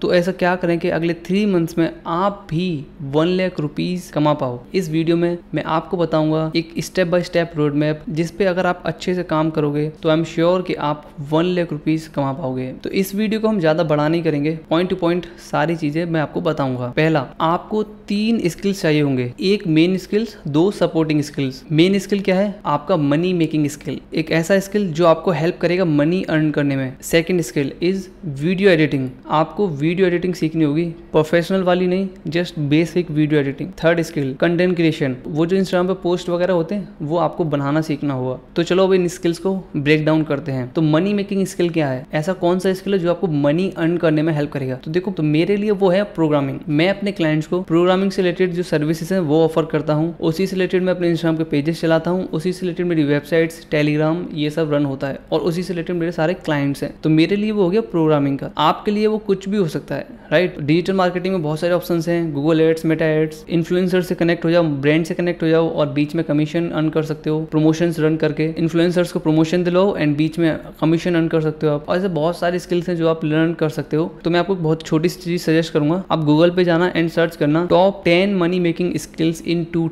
तो ऐसा क्या करें कि अगले थ्री मंथ्स में आप भी वन लाख रुपीज़ कमा पाओ इस वीडियो में मैं आपको बताऊंगा एक step by step road map जिसपे अगर आप अच्छे से काम करोगे तो आई एम श्योर कि आप वन लाख रुपीस कमा पाओगे तो इस वीडियो को हम ज़्यादा बड़ा नहीं करेंगे पॉइंट टू पॉइंट सारी चीज़ें मैं आपको बताऊंगा पहला आपको तीन स्किल्स चाहिए होंगे एक मेन स्किल्स दो सपोर्टिंग स्किल्स मेन स्किल क्या है आपका मनी मेकिंग स्किल एक ऐसा स्किल जो आपको हेल्प करेगा मनी अर्न करने में second skill is video editing आपको वीडियो एडिटिंग सीखनी होगी प्रोफेशनल वाली नहीं just basic video editing third skill content creation वो जो इंस्टाग्राम पर पोस्ट वगैरह होते हैं वो आपको बनाना सीखना होगा तो चलो अब इन स्किल्स को ब्रेक डाउन करते हैं तो मनी मेकिंग स्किल क्या है ऐसा कौन सा स्किल है जो आपको मनी अर्न करने में हेल्प करेगा तो देखो तो मेरे लिए वो है प्रोग्रामिंग मैं अपने क्लाइंट्स को प्रोग्रामिंग से रिलेटेड जो सर्विसेज हैं वो ऑफर करता हूँ उसी से रिलेटेड मैं अपने इंस्टाग्राम के पेजेस चलाता हूँ उसी से रिलेटेड मेरी वेबसाइट्स टेलीग्राम ये सब रन होता है और उसी से रिलेटेड मेरे सारे क्लाइंट्स हैं तो मेरे लिए वो हो गया प्रोग्रामिंग का आपके लिए वो कुछ भी हो सकता है राइट डिजिटल मार्केटिंग में बहुत सारे ऑप्शन हैं Google ads Meta ads influencer से कनेक्ट हो जाओ ब्रांड से कनेक्ट हो जाओ और बीच में कमीशन अर्न कर सकते हो प्रमोशन रन करके इन्फ्लुएंसर्स को प्रमोशन दिलाओ एंड बीच में कमीशन अर्न कर सकते हो आप ऐसे बहुत सारे स्किल्स हैं जो आप लर्न कर सकते हो तो मैं आपको बहुत छोटी सी चीज सजेस्ट करूंगा आप गूगल पे जाना एंड सर्च करना top ten money making skills in two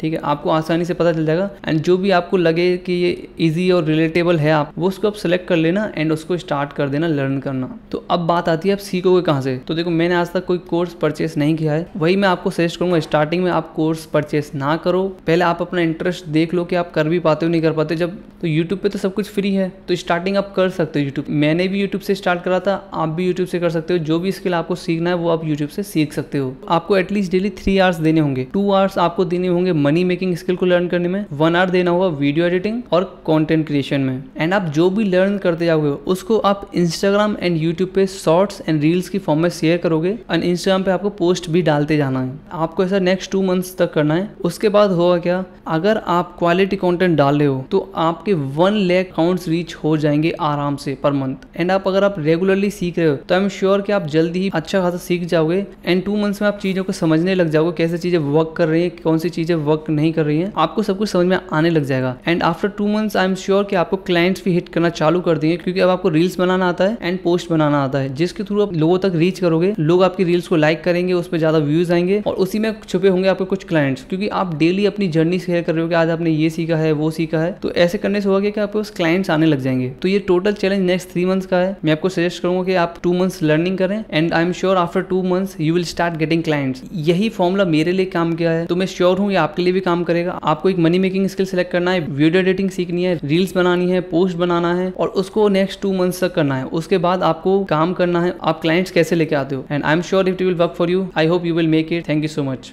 ठीक है आपको आसानी से पता चल जाएगा एंड जो भी आपको लगे कि ये इजी और रिलेटेबल है आप वो उसको आप सेलेक्ट कर लेना एंड उसको स्टार्ट कर देना लर्न करना तो अब बात आती है आप सीखोगे कहाँ से तो देखो मैंने आज तक कोई कोर्स परचेस नहीं किया है वही मैं आपको सजेस्ट करूंगा स्टार्टिंग में आप कोर्स परचेस ना करो पहले आप अपना इंटरेस्ट देख लो कि आप कर भी पाते हो नहीं कर पाते जब तो यूट्यूब पे तो सब कुछ फ्री है तो स्टार्टिंग आप कर सकते हो यूट्यूब मैंने भी यूट्यूब से स्टार्ट करा था आप भी यूट्यूब से कर सकते हो जो भी स्किल आपको सीखना है वो आप यूट्यूब से सीख सकते हो आपको एटलीस्ट डेली थ्री आवर्स देने होंगे टू आवर्स आपको देने होंगे मनी मेकिंग स्किल को लर्न करने में वन आवर देना होगा वीडियो एडिटिंग और कॉन्टेंट क्रिएशन में एंड आप जो भी लर्न करते जाओगे उसको आप इंस्टाग्राम एंड यूट्यूब पे शॉर्ट शॉर्ट्स एंड रील्स की फॉर्म में शेयर करोगे एंड इंस्टाग्राम पे आपको पोस्ट भी डालते जाना है आपको ऐसा नेक्स्ट टू मंथ्स तक करना है उसके बाद होगा क्या अगर आप क्वालिटी कंटेंट डाल रहे हो तो आपके वन लैख अकाउंट्स रीच हो जाएंगे आराम से पर मंथ एंड आप अगर आप रेगुलरली सीख रहे हो तो आई एम श्योर कि आप जल्दी ही अच्छा खासा सीख जाओगे एंड टू मंथ्स में आप चीज़ों को समझने लग जाओगे कैसे चीज़ें वर्क कर रही है कौन सी चीज़ें वर्क नहीं कर रही है आपको सब कुछ समझ में आने लग जाएगा and after two months I am sure कि आपको क्लाइंट्स भी हिट करना चालू कर देंगे क्योंकि अब आपको रील्स बनाना आता है एंड पोस्ट बनाना आता है जिस जिसके थ्रू आप लोगों तक रीच करोगे लोग आपकी रील्स को लाइक करेंगे उस पर ज़्यादा व्यूज़ आएंगे और उसी में छुपे होंगे आपके कुछ क्लाइंट्स क्योंकि आप डेली अपनी जर्नी शेयर कर रहे हो कि आज आपने ये सीखा है वो सीखा है तो ऐसे करने से होगा कि आपके पास क्लाइंट्स आने लग जाएंगे तो ये total challenge next three months का है मैं आपको सजेस्ट करूंगा कि आप टू मंथ्स लर्निंग करें and I am sure after two months you will start getting clients यही फॉर्मुला मेरे लिए काम किया है तो मैं श्योर हूँ ये आपके लिए भी काम करेगा आपको एक मनी मेकिंग स्किल सेलेक्ट करना है वीडियो एडिटिंग सीखनी है रील्स बनानी है पोस्ट बनाना है और उसको नेक्स्ट टू मंथ्स तक करना है उसके बाद आपको काम करना करना है आप क्लाइंट्स कैसे लेके आते हो and I am sure it will work for you I hope you will make it thank you so much